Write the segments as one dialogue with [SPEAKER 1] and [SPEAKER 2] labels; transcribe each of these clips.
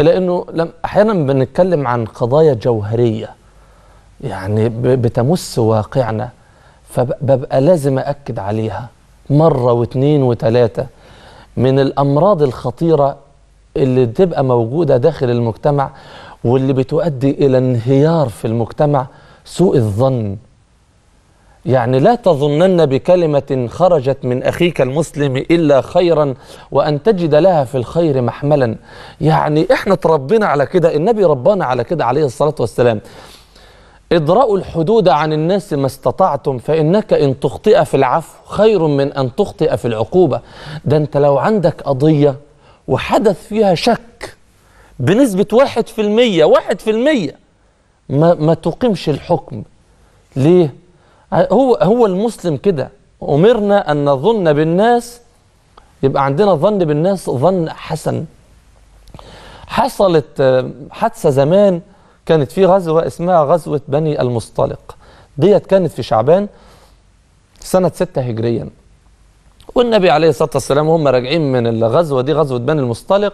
[SPEAKER 1] الا أنه لم أحيانا بنتكلم عن قضايا جوهرية يعني بتمس واقعنا فببقى لازم أكد عليها مرة واثنين وثلاثة من الأمراض الخطيرة اللي بتبقى موجودة داخل المجتمع واللي بتؤدي إلى انهيار في المجتمع سوء الظن يعني لا تظنن بكلمة خرجت من أخيك المسلم إلا خيرا وأن تجد لها في الخير محملا يعني إحنا تربينا على كده النبي ربنا على كده عليه الصلاة والسلام ادرأوا الحدود عن الناس ما استطعتم فإنك إن تخطئ في العفو خير من أن تخطئ في العقوبة ده أنت لو عندك قضية وحدث فيها شك بنسبة واحد في المية واحد في المية ما, ما تقيمش الحكم ليه؟ هو هو المسلم كده أمرنا أن نظن بالناس يبقى عندنا ظن بالناس ظن حسن حصلت آه، حادثة زمان كانت في غزوة اسمها غزوة بني المصطلق ديت كانت في شعبان سنة 6 هجريا والنبي عليه الصلاة والسلام هم راجعين من الغزوة دي غزوة بني المصطلق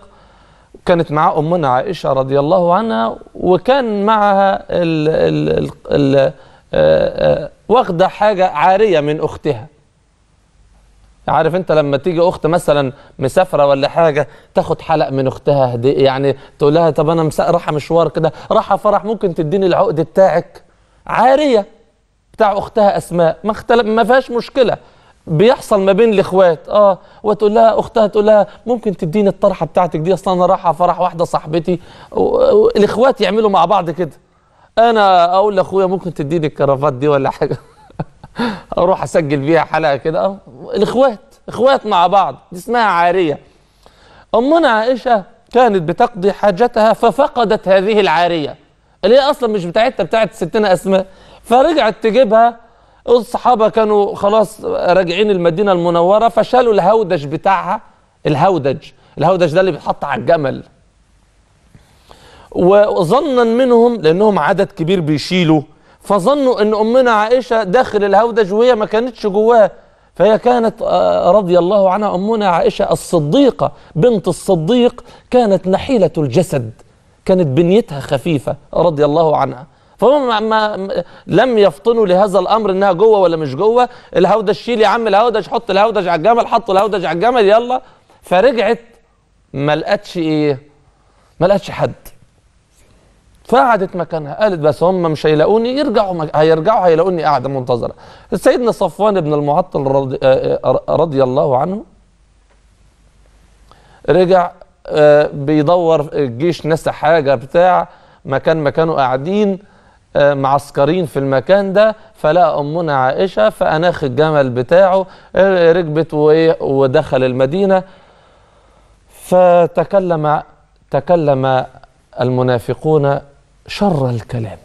[SPEAKER 1] كانت مع أمنا عائشة رضي الله عنها وكان معها ال ال ال ال آه، آه، واخده حاجه عاريه من اختها عارف انت لما تيجي اخت مثلا مسافره ولا حاجه تاخد حلق من اختها هديه يعني تقول لها طب انا رايحه مشوار كده رايحه فرح ممكن تديني العقد بتاعك عاريه بتاع اختها اسماء ما اختلف ما فيهاش مشكله بيحصل ما بين الاخوات اه وتقول لها اختها تقول لها ممكن تديني الطرحه بتاعتك دي اصلا انا رايحه فرح واحده صاحبتي الاخوات يعملوا مع بعض كده انا اقول لاخويا ممكن تديني الكرافات دي ولا حاجه اروح اسجل بيها حلقه كده الاخوات اخوات مع بعض دي اسمها عاريه امنا عائشه كانت بتقضي حاجتها ففقدت هذه العاريه اللي هي اصلا مش بتاعتها بتاعت ستنا اسماء فرجعت تجيبها الصحابه كانوا خلاص راجعين المدينه المنوره فشالوا الهودج بتاعها الهودج الهودج ده اللي بيتحط على الجمل وظنا منهم لأنهم عدد كبير بيشيلوا فظنوا أن أمنا عائشة داخل الهودج وهي ما كانتش جواها فهي كانت آه، رضي الله عنها أمنا عائشة الصديقة بنت الصديق كانت نحيلة الجسد كانت بنيتها خفيفة رضي الله عنها فهم ما لم يفطنوا لهذا الامر انها جوه ولا مش جوه الهودج شيل يا عم الهودج حط الهودج على الجمل حط الهودج على الجمل يلا فرجعت ما لقتش ايه ما لقتش حد فقعدت مكانها قالت بس هم مش هيلاقوني يرجعوا مك... هيرجعوا هيلاقوني قاعده منتظره سيدنا صفوان بن المعطل رضي, آه، آه، رضي الله عنه رجع آه، بيدور الجيش نسى حاجه بتاع مكان ما كانوا قاعدين معسكرين في المكان ده فلقى امنا عائشه فاناخ الجمل بتاعه ركبت ودخل المدينه فتكلم تكلم المنافقون شر الكلام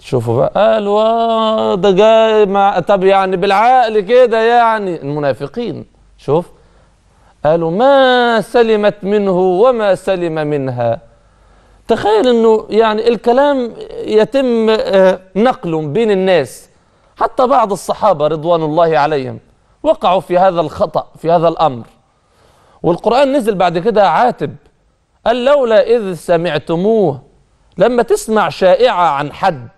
[SPEAKER 1] شوفوا بقى قالوا ده جاي مع طب يعني بالعقل كده يعني المنافقين شوف قالوا ما سلمت منه وما سلم منها تخيل انه يعني الكلام يتم آه، نقله بين الناس حتى بعض الصحابه رضوان الله عليهم وقعوا في هذا الخطا في هذا الامر والقران نزل بعد كده عاتب قال لولا اذ سمعتموه لما تسمع شائعة عن حد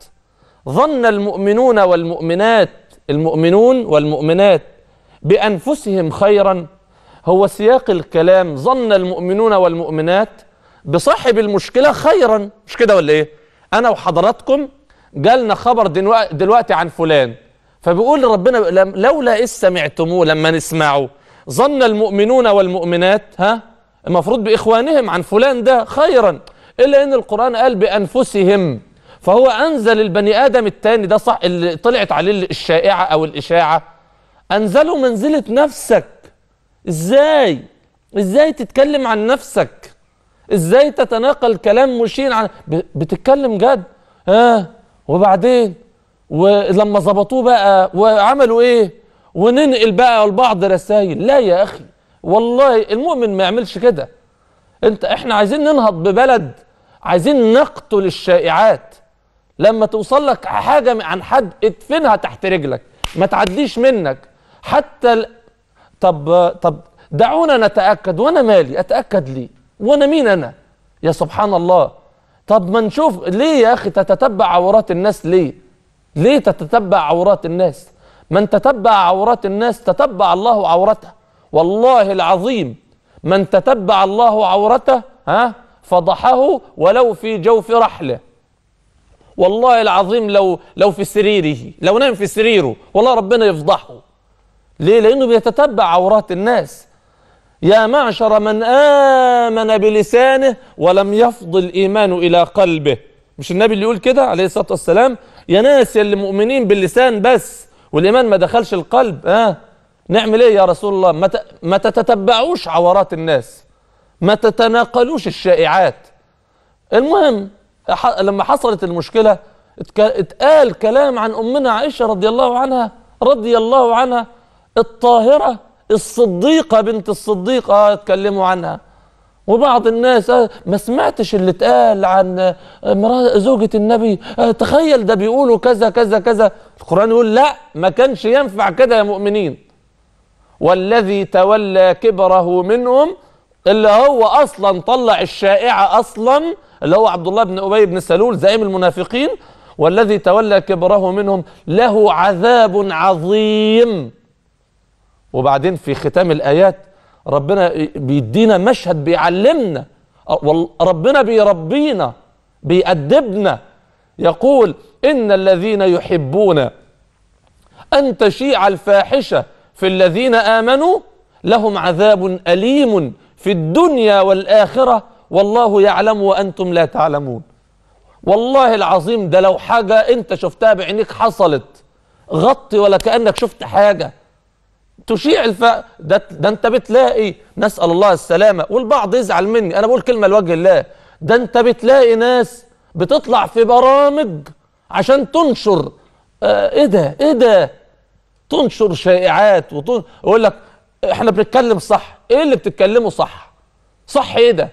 [SPEAKER 1] ظن المؤمنون والمؤمنات المؤمنون والمؤمنات بأنفسهم خيرا هو سياق الكلام ظن المؤمنون والمؤمنات بصاحب المشكلة خيرا مش كده ولا ايه انا وحضراتكم جالنا خبر دلوقتي عن فلان فبيقول ربنا لولا إذ سمعتموه لما نسمعه ظن المؤمنون والمؤمنات ها المفروض بإخوانهم عن فلان ده خيرا إلا أن القرآن قال بأنفسهم فهو أنزل البني آدم التاني ده صح اللي طلعت عليه الشائعة أو الإشاعة أنزله منزلة نفسك إزاي إزاي تتكلم عن نفسك إزاي تتناقل كلام مشين عن بتتكلم جد ها آه. وبعدين ولما ظبطوه بقى وعملوا ايه وننقل بقى البعض رسائل لا يا اخي والله المؤمن ما يعملش كده انت احنا عايزين ننهض ببلد عايزين نقتل الشائعات لما توصل لك حاجه عن حد ادفنها تحت رجلك ما تعديش منك حتى ال... طب طب دعونا نتاكد وانا مالي اتاكد ليه وانا مين انا يا سبحان الله طب ما نشوف ليه يا اخي تتتبع عورات الناس ليه ليه تتتبع عورات الناس من تتبع عورات الناس تتبع الله عورته والله العظيم من تتبع الله عورته ها فضحه ولو في جوف رحله والله العظيم لو لو في سريره لو نام في سريره والله ربنا يفضحه ليه لانه بيتتبع عورات الناس يا معشر من امن بلسانه ولم يفض الايمان الى قلبه مش النبي اللي يقول كده عليه الصلاه والسلام يا ناس يا اللي مؤمنين باللسان بس والايمان ما دخلش القلب اه نعمل ايه يا رسول الله ما, ما تتتبعوش عورات الناس ما تتناقلوش الشائعات المهم لما حصلت المشكلة اتقال كلام عن أمنا عائشة رضي الله عنها رضي الله عنها الطاهرة الصديقة بنت الصديقة آه، اتكلموا عنها وبعض الناس آه، ما سمعتش اللي اتقال عن آه، مرأة زوجة النبي تخيل ده بيقولوا كذا كذا كذا القرآن يقول لا ما كانش ينفع كده يا مؤمنين والذي تولى كبره منهم اللي هو اصلا طلع الشائعه اصلا اللي هو عبد الله بن ابي بن سلول زعيم المنافقين والذي تولى كبره منهم له عذاب عظيم وبعدين في ختام الايات ربنا بيدينا مشهد بيعلمنا ربنا بيربينا بيأدبنا يقول إن الذين يحبون أن تشيع الفاحشة في الذين آمنوا لهم عذاب أليم في الدنيا والآخرة والله يعلم وأنتم لا تعلمون والله العظيم ده لو حاجة أنت شفتها بعينيك حصلت غطي ولا كأنك شفت حاجة تشيع الف ده, ده أنت بتلاقي نسأل الله السلامة والبعض يزعل مني أنا بقول كلمة لوجه الله ده أنت بتلاقي ناس بتطلع في برامج عشان تنشر آه إيه ده إيه ده تنشر شائعات وتن... يقول لك احنا بنتكلم صح ايه اللي بتتكلمه صح صح ايه ده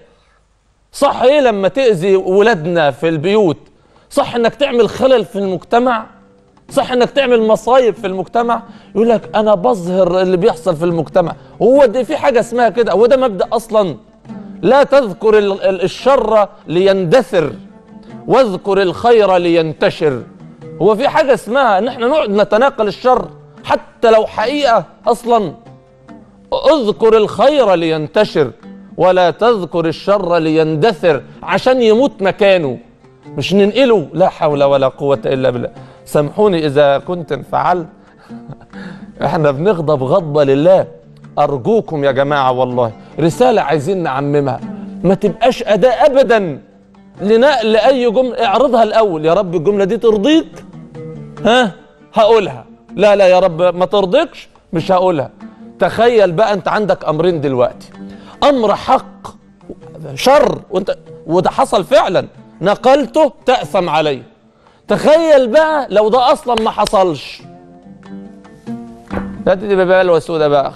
[SPEAKER 1] صح ايه لما تاذي ولادنا في البيوت صح انك تعمل خلل في المجتمع صح انك تعمل مصايب في المجتمع يقول لك انا بظهر اللي بيحصل في المجتمع هو ده في حاجه اسمها كده هو ده مبدا اصلا لا تذكر الشر ليندثر واذكر الخير لينتشر هو في حاجه اسمها ان احنا نقعد نتناقل الشر حتى لو حقيقة أصلا اذكر الخير لينتشر ولا تذكر الشر ليندثر عشان يموت مكانه مش ننقله لا حول ولا قوة إلا بالله سامحوني إذا كنت انفعلت احنا بنغضب غضبة لله أرجوكم يا جماعة والله رسالة عايزين نعممها ما تبقاش أداة أبدا لنقل أي جملة اعرضها الأول يا رب الجملة دي ترضيك ها هقولها لا لا يا رب ما ترضيكش مش هقولها تخيل بقى انت عندك امرين دلوقتي امر حق شر وانت وده حصل فعلا نقلته تاثم عليه تخيل بقى لو ده اصلا ما حصلش لا تدي بقى الوسوده بقى